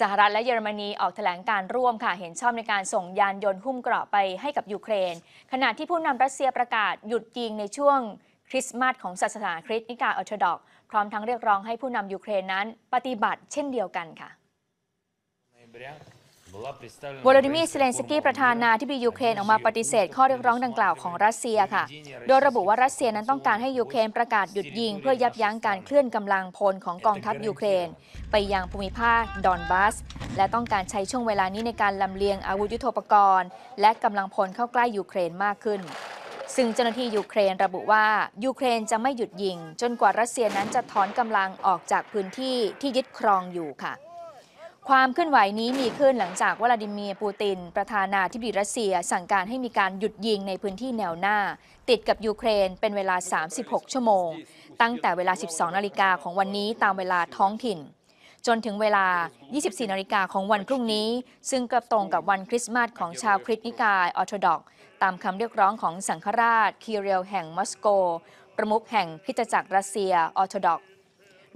สหรัฐและเยอรมนีออกแถลงการร่วมค่ะเห็นชอบในการส่งยานยนต์หุ้มเกราะไปให้กับยูเครนขณะที่ผู้นำรัสเซียประกาศหยุดยิงในช่วงคริสต์มาสของศาสนาคริสต์นิกายออร์โธดอกพร้อมทั้งเรียกร้องให้ผู้นำยูเครนนั้น ปฏิบัติเช่นเดียวกันค่ะวลาดิมีร์เซเลนสกี้ประธานาธิบดียูเครน ออกมาปฏิเสธข้อเรียกร้องดังกล่าวของรัสเซียค่ะ โดยระบุว่ารัสเซียนั้นต้องการให้ยูเครนประกาศหยุดยิง เพื่อยับยั้งการเคลื่อนกำลังพลของกองทัพยูเครน ไปยังภูมิภาคดอนบัสและต้องการใช้ช่วงเวลานี้ในการลำเลียงอาวุธยุโทโธปกรณ์ และกำลังพลเข้าใกล้ยูเครนมากขึ้น ซึ่งเจ้าหน้าที่ยูเครน ระบุว่ายูเครนจะไม่หยุดยิง จนกว่ารัสเซียนั้นจะถอนกำลังออกจากพื้นที่ที่ยึดครองอยู่ค่ะความเคลื่อนไหวนี้มีขึ้นหลังจากวลาดิเมียร์ปูติน ประธานาธิบดีรัสเซียสั่งการให้มีการหยุดยิงในพื้นที่แนวหน้า ติดกับยูเครนเป็นเวลา 36 ชั่วโมง ตั้งแต่เวลา 12 นาฬิกาของวันนี้ตามเวลาท้องถิ่น จนถึงเวลา 24 นาฬิกาของวันพรุ่งนี้ ซึ่งกระตรงกับวันคริสต์มาสของชาวคริสต์นิกายออร์โธดอกตามคำเรียกร้องของสังฆราชคีเรียลแห่งมอสโก ประมุขแห่งพิจจักรรัสเซียออร์โธดอก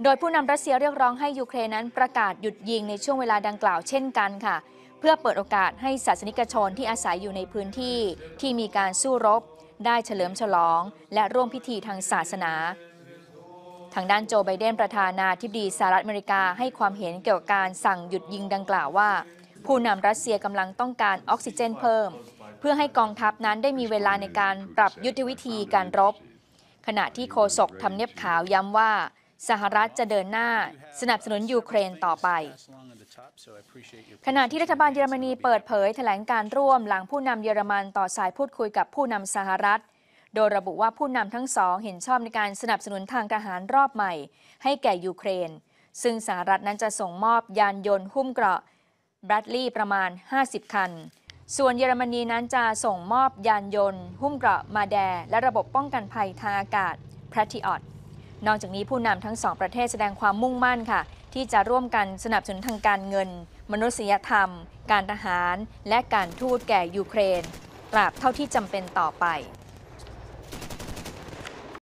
โดยผู้นำรัสเซียเรียกร้องให้ยูเครนนั้นประกาศหยุดยิงในช่วงเวลาดังกล่าวเช่นกันค่ะ เพื่อเปิดโอกาสให้ศาสนิกชนที่อาศัยอยู่ในพื้นที่ที่มีการสู้รบ ได้เฉลิมฉลอง และร่วมพิธีทางศาสนา ทางด้านโจไบเดนประธานาธิบดีสหรัฐอเมริกาให้ความเห็นเกี่ยวกับการสั่งหยุดยิงดังกล่าวว่า ผู้นำรัสเซียกำลังต้องการออกซิเจนเพิ่ม เพื่อให้กองทัพนั้นได้มีเวลาในการปรับยุทธวิธีการรบ ขณะที่โคศกทำเนียบขาวย้ำว่าสหรัฐจะเดินหน้าสนับสนุนยูเครนต่อไป ขณะที่รัฐบาลเยอรมนีเปิดเผยแถลงการร่วมหลังผู้นำเยอรมันต่อสายพูดคุยกับผู้นำสหรัฐ โดยระบุว่าผู้นำทั้งสองเห็นชอบในการสนับสนุนทางทหารรอบใหม่ให้แก่ยูเครน ซึ่งสหรัฐนั้นจะส่งมอบยานยนต์หุ้มเกราะแบดลี์ประมาณ 50 คัน ส่วนเยอรมนีนั้นจะส่งมอบยานยนต์หุ้มเกราะมาแด และระบบป้องกันภัยทางอากาศแพทริออตนอกจากนี้ผู้นำทั้งสองประเทศแสดงความมุ่งมั่นค่ะ ที่จะร่วมกันสนับสนุนทางการเงิน มนุษยธรรม การทหาร และการทูตแก่ยูเครน ตราบเท่าที่จำเป็นต่อไป